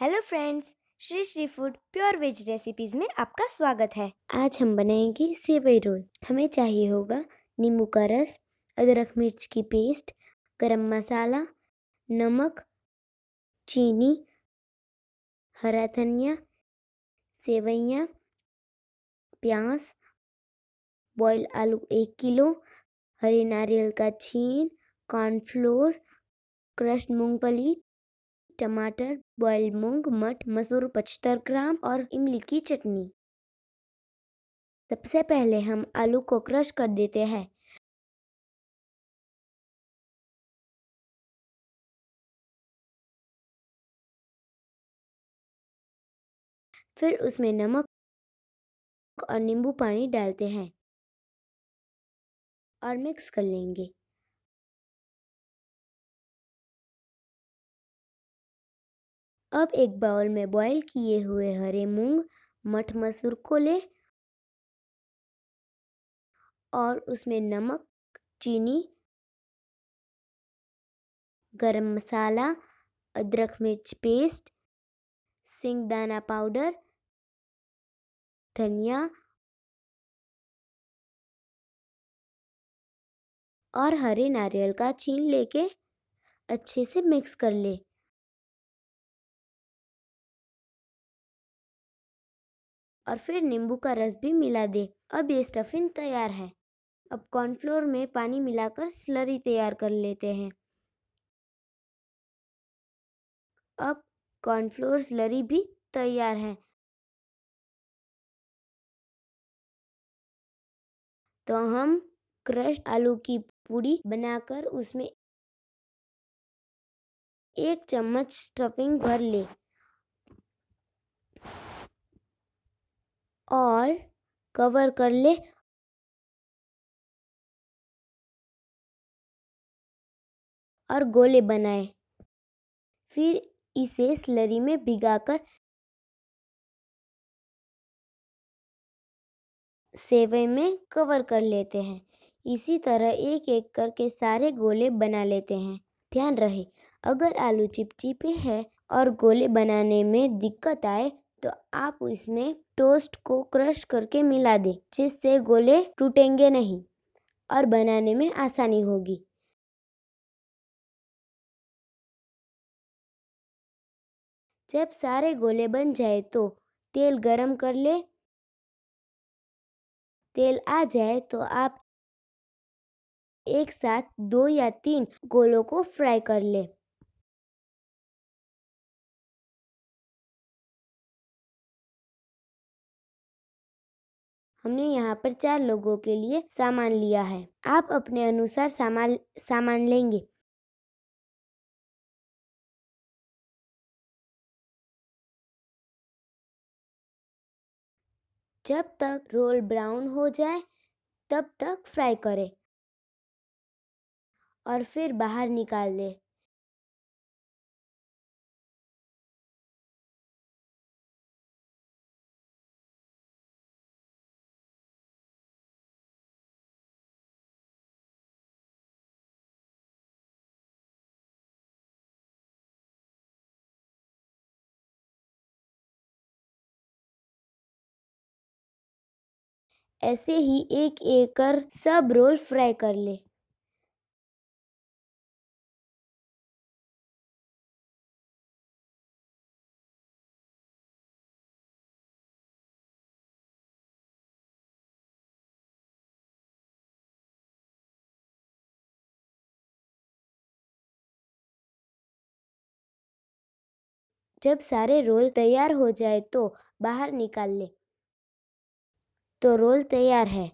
hello friends Shri Shri food pure veg recipes में आपका स्वागत है आज हम बनाएंगे सेवई रोल हमें चाहिए होगा नींबू का रस अदरक मिर्च की पेस्ट गरम मसाला नमक चीनी हरा धनिया सेवैयाँ प्याज बॉयल आलू एक किलो हरे नारियल का छीन कॉर्नफ्लोर क्रश्ड मूंगफली टमाटर बॉयल मूंग मठ मसूर पचहत्तर ग्राम और इमली की चटनी सबसे पहले हम आलू को क्रश कर देते हैं फिर उसमें नमक और नींबू पानी डालते हैं और मिक्स कर लेंगे अब एक बाउल में बॉईल किए हुए हरे मूंग मठ मसूर को ले और उसमें नमक चीनी गरम मसाला अदरक मिर्च पेस्ट सिंग दाना पाउडर धनिया और हरे नारियल का छीन लेके अच्छे से मिक्स कर ले और फिर नींबू का रस भी मिला दे अब ये स्टफिंग तैयार है अब कॉर्नफ्लोर में पानी मिलाकर स्लरी तैयार कर लेते हैं अब कॉर्नफ्लोर स्लरी भी तैयार है तो हम क्रश आलू की पूड़ी बनाकर उसमें एक चम्मच स्टफिंग भर ले और कवर कर ले और गोले बनाए फिर इसे स्लरी में भिगाकर सेवे में कवर कर लेते हैं इसी तरह एक एक करके सारे गोले बना लेते हैं ध्यान रहे अगर आलू चिपचिपे हैं और गोले बनाने में दिक्कत आए तो आप इसमें टोस्ट को क्रश करके मिला दें जिससे गोले टूटेंगे नहीं और बनाने में आसानी होगी जब सारे गोले बन जाए तो तेल गरम कर ले तेल आ जाए तो आप एक साथ दो या तीन गोलों को फ्राई कर ले हमने यहाँ पर चार लोगों के लिए सामान लिया है आप अपने अनुसार सामान सामान लेंगे जब तक रोल ब्राउन हो जाए तब तक फ्राई करें और फिर बाहर निकाल दें ऐसे ही एक एक कर सब रोल फ्राई कर ले जब सारे रोल तैयार हो जाए तो बाहर निकाल लें तो रोल तैयार है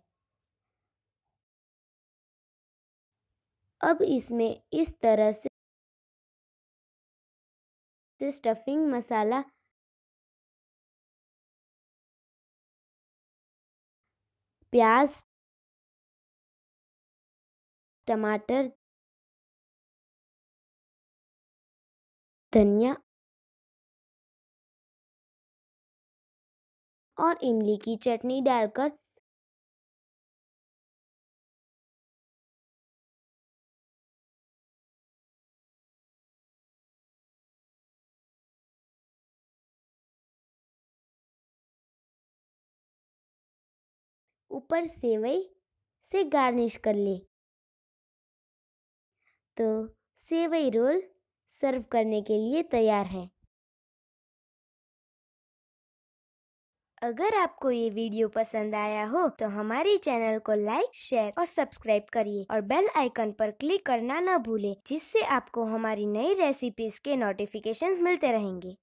अब इसमें इस तरह से स्टफिंग मसाला प्याज टमाटर धनिया और इमली की चटनी डालकर ऊपर सेवई से गार्निश कर ले तो सेवई रोल सर्व करने के लिए तैयार है अगर आपको ये वीडियो पसंद आया हो तो हमारे चैनल को लाइक शेयर और सब्सक्राइब करिए और बेल आइकन पर क्लिक करना न भूले जिससे आपको हमारी नई रेसिपीज के नोटिफिकेशंस मिलते रहेंगे